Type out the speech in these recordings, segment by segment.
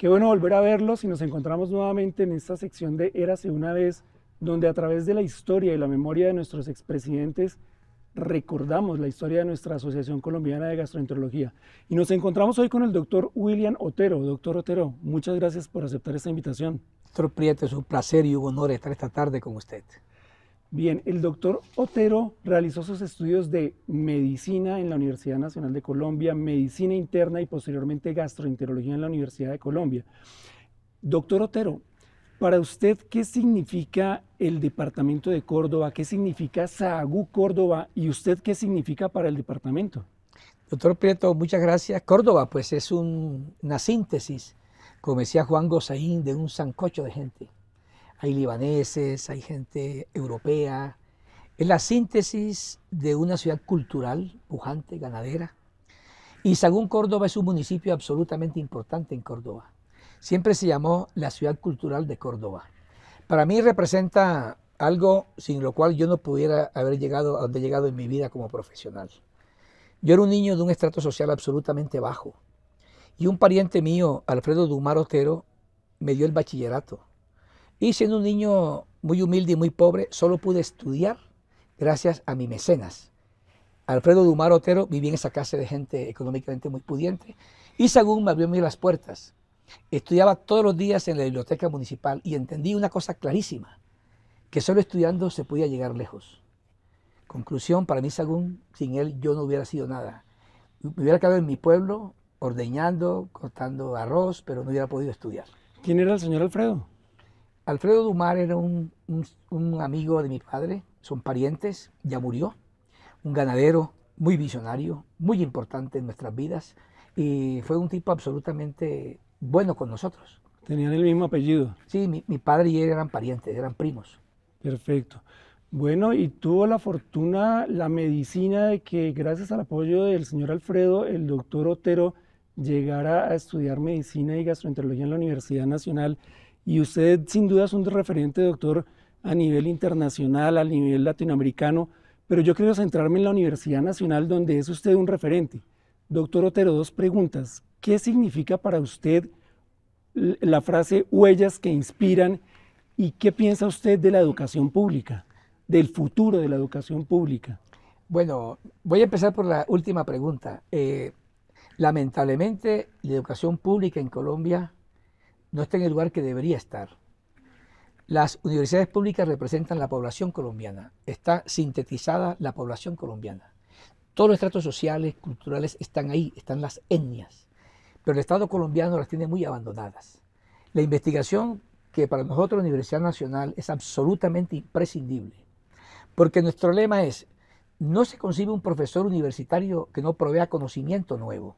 Qué bueno volver a verlos y nos encontramos nuevamente en esta sección de Érase una vez, donde a través de la historia y la memoria de nuestros expresidentes recordamos la historia de nuestra Asociación Colombiana de Gastroenterología. Y nos encontramos hoy con el doctor William Otero. Doctor Otero, muchas gracias por aceptar esta invitación. Doctor Prieto, es un placer y un honor estar esta tarde con usted. Bien, el doctor Otero realizó sus estudios de medicina en la Universidad Nacional de Colombia, medicina interna y posteriormente gastroenterología en la Universidad de Colombia. Doctor Otero, para usted, ¿qué significa el departamento de Córdoba? ¿Qué significa Sahagú Córdoba? ¿Y usted qué significa para el departamento? Doctor Prieto, muchas gracias. Córdoba, pues es una síntesis, como decía Juan Gozaín, de un sancocho de gente hay libaneses, hay gente europea. Es la síntesis de una ciudad cultural, pujante, ganadera. Y según Córdoba es un municipio absolutamente importante en Córdoba. Siempre se llamó la ciudad cultural de Córdoba. Para mí representa algo sin lo cual yo no pudiera haber llegado a donde he llegado en mi vida como profesional. Yo era un niño de un estrato social absolutamente bajo. Y un pariente mío, Alfredo Dumar Otero, me dio el bachillerato. Y siendo un niño muy humilde y muy pobre, solo pude estudiar gracias a mis mecenas. Alfredo Dumar Otero vivía en esa casa de gente económicamente muy pudiente y Sagún me abrió mí las puertas. Estudiaba todos los días en la biblioteca municipal y entendí una cosa clarísima, que solo estudiando se podía llegar lejos. Conclusión, para mí Sagún, sin él yo no hubiera sido nada. Me hubiera quedado en mi pueblo ordeñando, cortando arroz, pero no hubiera podido estudiar. ¿Quién era el señor Alfredo? Alfredo Dumar era un, amigo de mi padre, son parientes, ya murió, un ganadero muy visionario, muy importante en nuestras vidas y fue un tipo absolutamente bueno con nosotros. ¿Tenían el mismo apellido? Sí, mi, padre y él eran parientes, eran primos. Perfecto. Bueno, y tuvo la fortuna, la medicina de que gracias al apoyo del señor Alfredo, el doctor Otero llegara a estudiar medicina y gastroenterología en la Universidad Nacional y usted sin duda es un referente, doctor, a nivel internacional, a nivel latinoamericano, pero yo quiero centrarme en la Universidad Nacional, donde es usted un referente. Doctor Otero, dos preguntas. ¿Qué significa para usted la frase huellas que inspiran y qué piensa usted de la educación pública, del futuro de la educación pública? Bueno, voy a empezar por la última pregunta. Eh, lamentablemente, la educación pública en Colombia no está en el lugar que debería estar. Las universidades públicas representan la población colombiana, está sintetizada la población colombiana. Todos los estratos sociales, culturales están ahí, están las etnias, pero el Estado colombiano las tiene muy abandonadas. La investigación que para nosotros la Universidad Nacional es absolutamente imprescindible, porque nuestro lema es, no se concibe un profesor universitario que no provea conocimiento nuevo.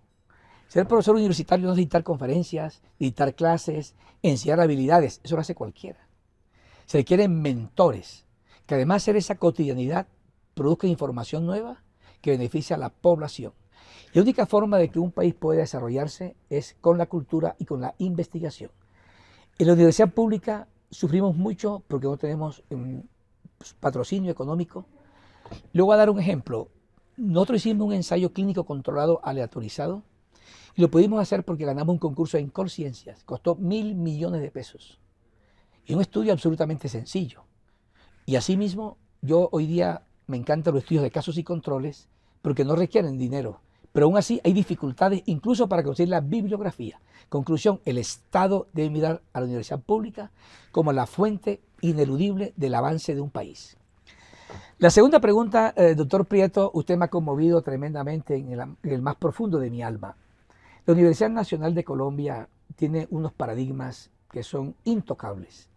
Ser profesor universitario no es dictar conferencias, dictar clases, enseñar habilidades, eso lo hace cualquiera. Se requieren mentores, que además de esa cotidianidad produzcan información nueva que beneficia a la población. La única forma de que un país pueda desarrollarse es con la cultura y con la investigación. En la universidad pública sufrimos mucho porque no tenemos em, pues, patrocinio económico. Luego a dar un ejemplo. Nosotros hicimos un ensayo clínico controlado aleatorizado y Lo pudimos hacer porque ganamos un concurso en Conciencias, costó mil millones de pesos. Y un estudio absolutamente sencillo. Y asimismo, yo hoy día me encantan los estudios de casos y controles porque no requieren dinero. Pero aún así hay dificultades incluso para conseguir la bibliografía. Conclusión, el Estado debe mirar a la universidad pública como la fuente ineludible del avance de un país. La segunda pregunta, eh, doctor Prieto, usted me ha conmovido tremendamente en el más profundo de mi alma. La Universidad Nacional de Colombia tiene unos paradigmas que son intocables.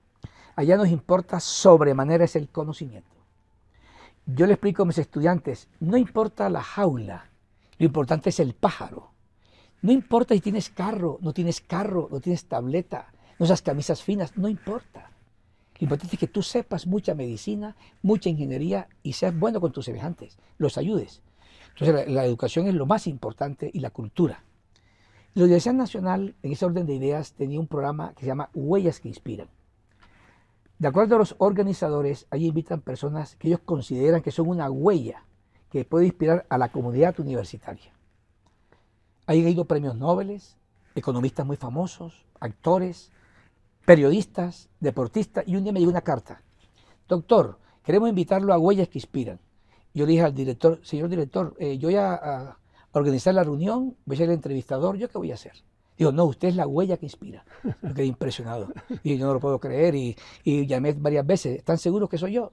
Allá nos importa sobremanera es el conocimiento. Yo le explico a mis estudiantes, no importa la jaula, lo importante es el pájaro. No importa si tienes carro, no tienes carro, no tienes tableta, no esas camisas finas, no importa. Lo importante es que tú sepas mucha medicina, mucha ingeniería y seas bueno con tus semejantes, los ayudes. Entonces la educación es lo más importante y la cultura. La Universidad Nacional, en ese orden de ideas, tenía un programa que se llama Huellas que Inspiran. De acuerdo a los organizadores, allí invitan personas que ellos consideran que son una huella que puede inspirar a la comunidad universitaria. Ahí han ido premios Nobel, economistas muy famosos, actores, periodistas, deportistas, y un día me llegó una carta. Doctor, queremos invitarlo a Huellas que Inspiran. Yo le dije al director, señor director, eh, yo ya ah, organizar la reunión, voy a ser el entrevistador, ¿yo qué voy a hacer? Digo, no, usted es la huella que inspira. Me quedé impresionado. Y yo no lo puedo creer. Y, y llamé varias veces. ¿Están seguros que soy yo?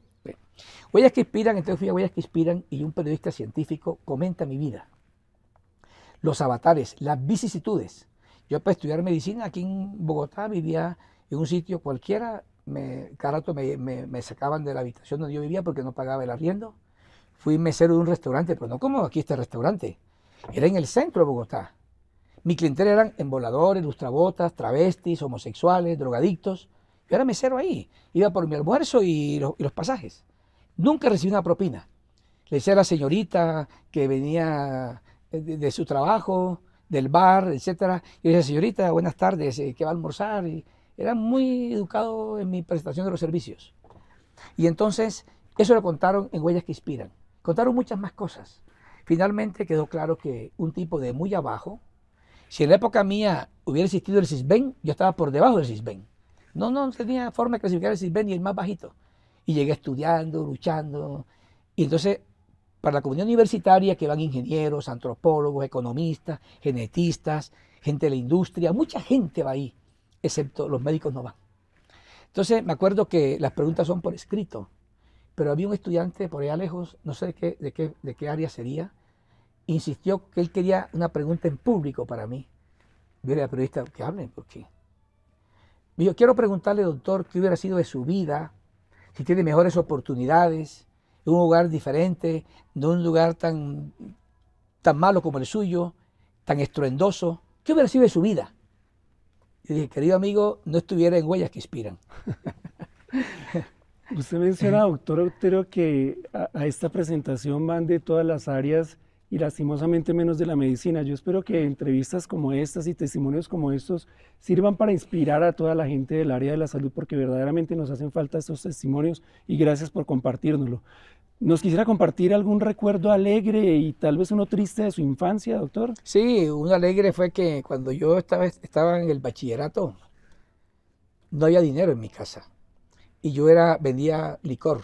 Huellas que inspiran, entonces fui a Huellas que inspiran y un periodista científico comenta mi vida. Los avatares, las vicisitudes. Yo para estudiar medicina aquí en Bogotá vivía en un sitio cualquiera. Me, cada rato me, me sacaban de la habitación donde yo vivía porque no pagaba el arriendo. Fui mesero de un restaurante, pero no como aquí este restaurante era en el centro de Bogotá. Mi clientela eran emboladores, lustrabotas, travestis, homosexuales, drogadictos. Yo era mesero ahí. Iba por mi almuerzo y los, pasajes. Nunca recibí una propina. Le decía a la señorita que venía de, su trabajo, del bar, etcétera. Y le decía, señorita, buenas tardes, eh, ¿qué va a almorzar? Y era muy educado en mi prestación de los servicios. Y entonces, eso lo contaron en Huellas que Inspiran. Contaron muchas más cosas. Finalmente quedó claro que un tipo de muy abajo, si en la época mía hubiera existido el CISBEN, yo estaba por debajo del CISBEN. No, no tenía forma de clasificar el CISBEN ni el más bajito. Y llegué estudiando, luchando. Y entonces, para la comunidad universitaria que van ingenieros, antropólogos, economistas, genetistas, gente de la industria, mucha gente va ahí, excepto los médicos no van. Entonces, me acuerdo que las preguntas son por escrito, pero había un estudiante por allá lejos, no sé de qué, de qué, de qué área sería, insistió que él quería una pregunta en público para mí. Yo la periodista, que hablen, porque Me dijo, quiero preguntarle, doctor, qué hubiera sido de su vida, si tiene mejores oportunidades, en un lugar diferente, de un lugar tan, tan malo como el suyo, tan estruendoso. ¿Qué hubiera sido de su vida? Y dije, querido amigo, no estuviera en huellas que inspiran. Usted menciona, doctor pero que a, a esta presentación van de todas las áreas y lastimosamente menos de la medicina. Yo espero que entrevistas como estas y testimonios como estos sirvan para inspirar a toda la gente del área de la salud porque verdaderamente nos hacen falta estos testimonios y gracias por compartirnoslo. ¿Nos quisiera compartir algún recuerdo alegre y tal vez uno triste de su infancia, doctor? Sí, uno alegre fue que cuando yo estaba, estaba en el bachillerato, no había dinero en mi casa. Y yo era, vendía licor,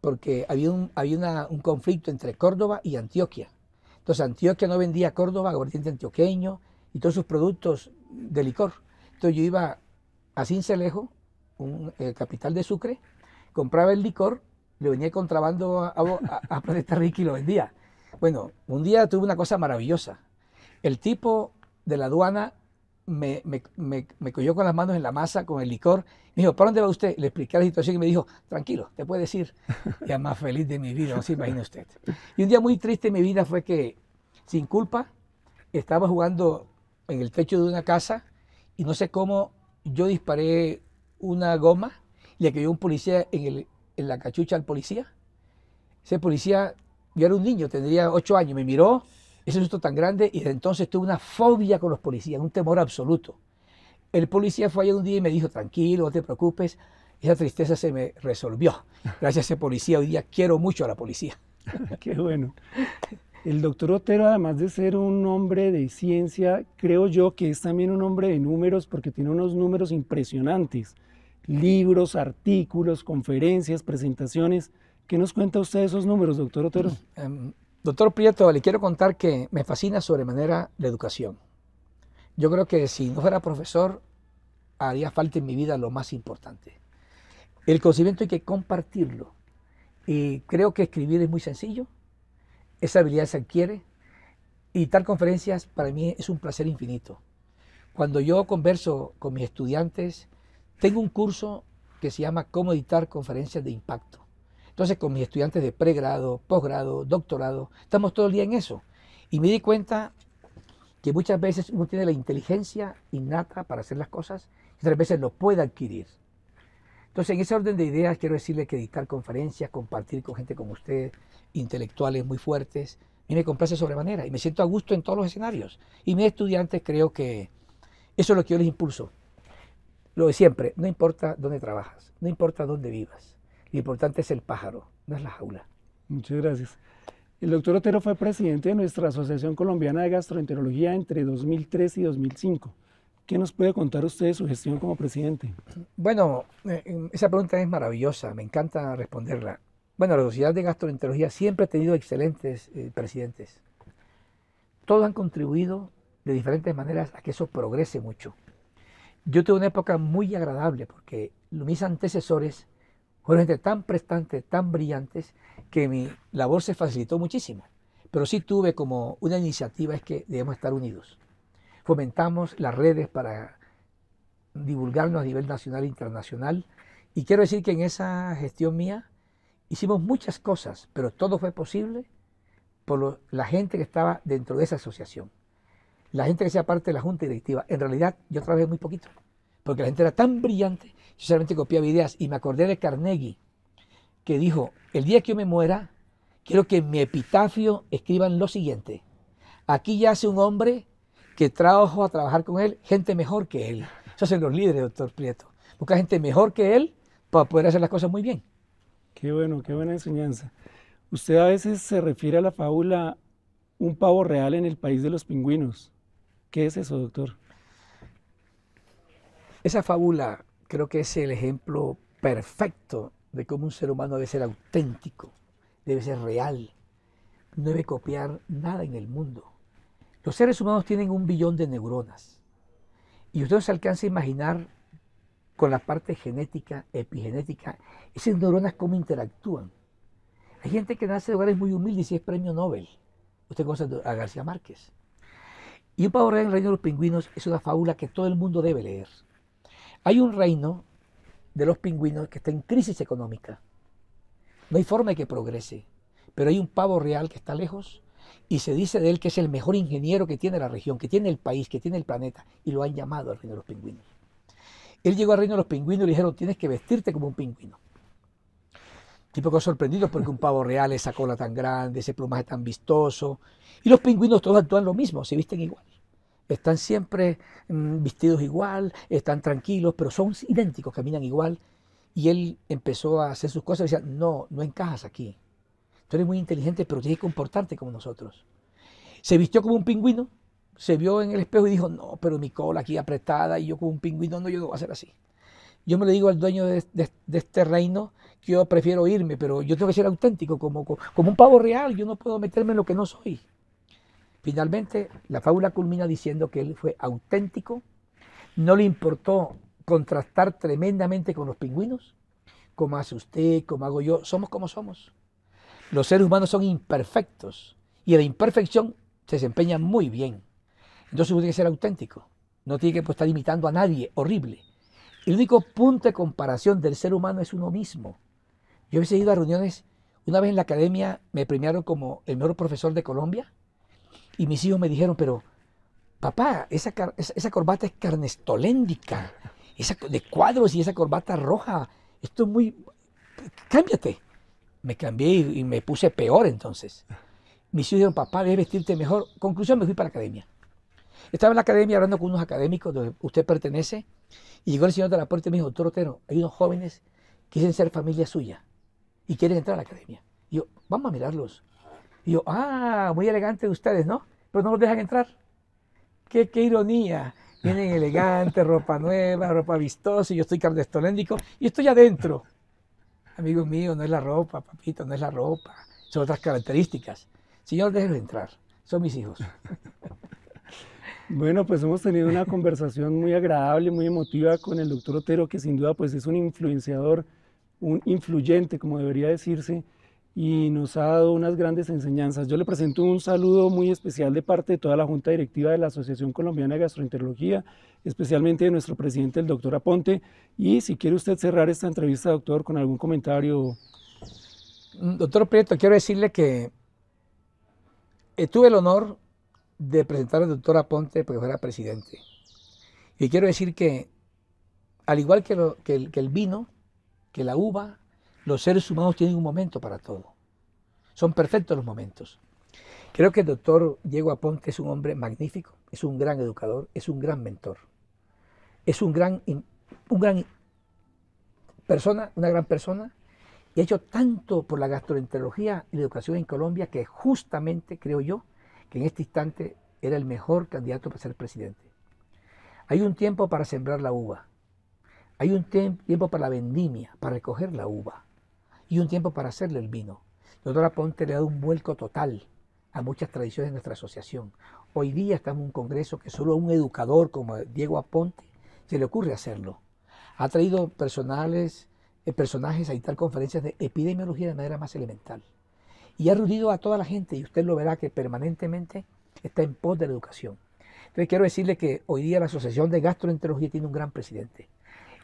porque había un, había un conflicto entre Córdoba y Antioquia. Entonces Antioquia no vendía Córdoba, aguardiente antioqueño y todos sus productos de licor. Entonces yo iba a Cincelejo, el eh, capital de Sucre, compraba el licor, le venía contrabando a, a, a y lo vendía. Bueno, un día tuve una cosa maravillosa. El tipo de la aduana me, me, cogió con las manos en la masa, con el licor. Me dijo, ¿para dónde va usted? Le expliqué la situación y me dijo, tranquilo, te puedes ir. Ya más feliz de mi vida, no se imagina usted. Y un día muy triste en mi vida fue que, sin culpa, estaba jugando en el techo de una casa y no sé cómo yo disparé una goma y le cayó un policía en, en la cachucha al policía. Ese policía, yo era un niño, tendría ocho años, me miró es susto tan grande y desde entonces tuve una fobia con los policías, un temor absoluto. El policía fue allá un día y me dijo, tranquilo, no te preocupes, esa tristeza se me resolvió. Gracias a ese policía, hoy día quiero mucho a la policía. Qué bueno. El doctor Otero, además de ser un hombre de ciencia, creo yo que es también un hombre de números porque tiene unos números impresionantes. Libros, artículos, conferencias, presentaciones. ¿Qué nos cuenta usted de esos números, doctor Otero? Em, Doctor Prieto, le quiero contar que me fascina sobremanera la educación. Yo creo que si no fuera profesor, haría falta en mi vida lo más importante. El conocimiento hay que compartirlo. Y creo que escribir es muy sencillo. Esa habilidad se adquiere. Y conferencias para mí es un placer infinito. Cuando yo converso con mis estudiantes, tengo un curso que se llama Cómo editar conferencias de impacto. Entonces, con mis estudiantes de pregrado, posgrado, doctorado, estamos todo el día en eso. Y me di cuenta que muchas veces uno tiene la inteligencia innata para hacer las cosas y otras veces lo puede adquirir. Entonces, en ese orden de ideas, quiero decirle que dictar conferencias, compartir con gente como usted, intelectuales muy fuertes, a mí me complace sobremanera y me siento a gusto en todos los escenarios. Y mis estudiantes creo que eso es lo que yo les impulso. Lo de siempre, no importa dónde trabajas, no importa dónde vivas, lo importante es el pájaro, no es la jaula. Muchas gracias. El doctor Otero fue presidente de nuestra Asociación Colombiana de Gastroenterología entre 2003 y 2005. ¿Qué nos puede contar usted de su gestión como presidente? Bueno, eh, em, esa pregunta es maravillosa, me encanta responderla. Bueno, la Sociedad de Gastroenterología siempre ha tenido excelentes eh, presidentes. Todos han contribuido de diferentes maneras a que eso progrese mucho. Yo tuve una época muy agradable porque mis antecesores fueron gente tan prestantes, tan brillantes, que mi labor se facilitó muchísimo. Pero sí tuve como una iniciativa es que debemos estar unidos. Fomentamos las redes para divulgarnos a nivel nacional e internacional. Y quiero decir que en esa gestión mía hicimos muchas cosas, pero todo fue posible por la gente que estaba dentro de esa asociación. La gente que sea parte de la junta directiva. En realidad yo trabajé muy poquito porque la gente era tan brillante, yo solamente copiaba ideas y me acordé de Carnegie, que dijo, el día que yo me muera, quiero que en mi epitafio escriban lo siguiente, aquí yace un hombre que trabajó a trabajar con él gente mejor que él. Eso son los líderes, doctor Prieto. Busca gente mejor que él para poder hacer las cosas muy bien. Qué bueno, qué buena enseñanza. Usted a veces se refiere a la fábula Un pavo real en el país de los pingüinos. ¿Qué es eso, doctor? Esa fábula creo que es el ejemplo perfecto de cómo un ser humano debe ser auténtico, debe ser real, no debe copiar nada en el mundo. Los seres humanos tienen un billón de neuronas y usted no se alcanza a imaginar con la parte genética, epigenética, esas neuronas cómo interactúan. Hay gente que nace de lugares muy humildes y es premio Nobel. Usted conoce a García Márquez. Y un pavo en el reino de los pingüinos es una fábula que todo el mundo debe leer. Hay un reino de los pingüinos que está en crisis económica. No hay forma de que progrese, pero hay un pavo real que está lejos y se dice de él que es el mejor ingeniero que tiene la región, que tiene el país, que tiene el planeta, y lo han llamado al reino de los pingüinos. Él llegó al reino de los pingüinos y le dijeron, tienes que vestirte como un pingüino. Tipo que sorprendido porque un pavo real, esa cola tan grande, ese plumaje tan vistoso. Y los pingüinos todos actúan lo mismo, se visten igual. Están siempre mm, vestidos igual, están tranquilos, pero son idénticos, caminan igual. Y él empezó a hacer sus cosas y decía, no, no encajas aquí. Tú eres muy inteligente, pero tienes que comportarte como nosotros. Se vistió como un pingüino, se vio en el espejo y dijo, no, pero mi cola aquí apretada y yo como un pingüino, no, yo no voy a hacer así. Yo me lo digo al dueño de, este reino que yo prefiero irme, pero yo tengo que ser auténtico, como, como un pavo real, yo no puedo meterme en lo que no soy. Finalmente, la fábula culmina diciendo que él fue auténtico, no le importó contrastar tremendamente con los pingüinos, como hace usted, como hago yo, somos como somos. Los seres humanos son imperfectos y la imperfección se desempeña muy bien. Entonces uno tiene que ser auténtico, no tiene que pues, estar imitando a nadie, horrible. El único punto de comparación del ser humano es uno mismo. Yo he seguido a reuniones, una vez en la academia me premiaron como el mejor profesor de Colombia y mis hijos me dijeron, pero papá, esa, corbata es carnestoléndica, esa, de cuadros y esa corbata roja, esto es muy... Cámbiate. Me cambié y, me puse peor entonces. Mis hijos dijeron, papá, debes vestirte mejor. Conclusión, me fui para la academia. Estaba en la academia hablando con unos académicos donde usted pertenece y llegó el señor de la puerta y me dijo, doctor Otero, hay unos jóvenes que quieren ser familia suya y quieren entrar a la academia. Y yo, vamos a mirarlos. Y yo, ah, muy elegante de ustedes, ¿no? Pero no los dejan entrar. Qué, ironía. Vienen elegantes, ropa nueva, ropa vistosa, y yo estoy cardestoléndico, y estoy adentro. Amigos míos, no es la ropa, papito, no es la ropa. Son otras características. Si no entrar, son mis hijos. Bueno, pues hemos tenido una conversación muy agradable, muy emotiva con el doctor Otero, que sin duda pues es un influenciador, un influyente, como debería decirse, y nos ha dado unas grandes enseñanzas. Yo le presento un saludo muy especial de parte de toda la Junta Directiva de la Asociación Colombiana de Gastroenterología, especialmente de nuestro presidente, el doctor Aponte. Y si quiere usted cerrar esta entrevista, doctor, con algún comentario. Mm, doctor Prieto, quiero decirle que eh, tuve el honor de presentar al doctor Aponte porque fuera presidente. Y quiero decir que, al igual que, que el vino, que la uva, los seres humanos tienen un momento para todo. Son perfectos los momentos. Creo que el doctor Diego Aponte es un hombre magnífico, es un gran educador, es un gran mentor, es un gran, un gran persona, una gran persona, y ha hecho tanto por la gastroenterología y la educación en Colombia que justamente creo yo que en este instante era el mejor candidato para ser presidente. Hay un tiempo para sembrar la uva, hay un tiempo para la vendimia, para recoger la uva y un tiempo para hacerle el vino. Doctora Ponte le ha dado un vuelco total a muchas tradiciones de nuestra asociación. Hoy día estamos en un congreso que solo un educador como Diego Aponte se le ocurre hacerlo. Ha traído personales, eh, personajes a dictar conferencias de epidemiología de manera más elemental. Y ha reunido a toda la gente, y usted lo verá que permanentemente está en pos de la educación. Entonces quiero decirle que hoy día la Asociación de Gastroenterología tiene un gran presidente.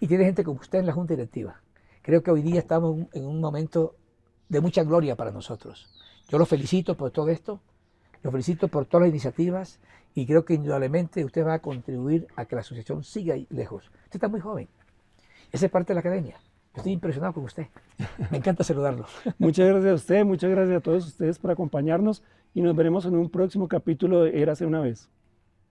Y tiene gente como usted en la Junta Directiva. Creo que hoy día estamos en un momento de mucha gloria para nosotros. Yo los felicito por todo esto, los felicito por todas las iniciativas y creo que indudablemente usted va a contribuir a que la asociación siga lejos. Usted está muy joven, esa es parte de la academia. Estoy impresionado con usted. Me encanta saludarlo. muchas gracias a usted, muchas gracias a todos ustedes por acompañarnos y nos veremos en un próximo capítulo de Érase una vez.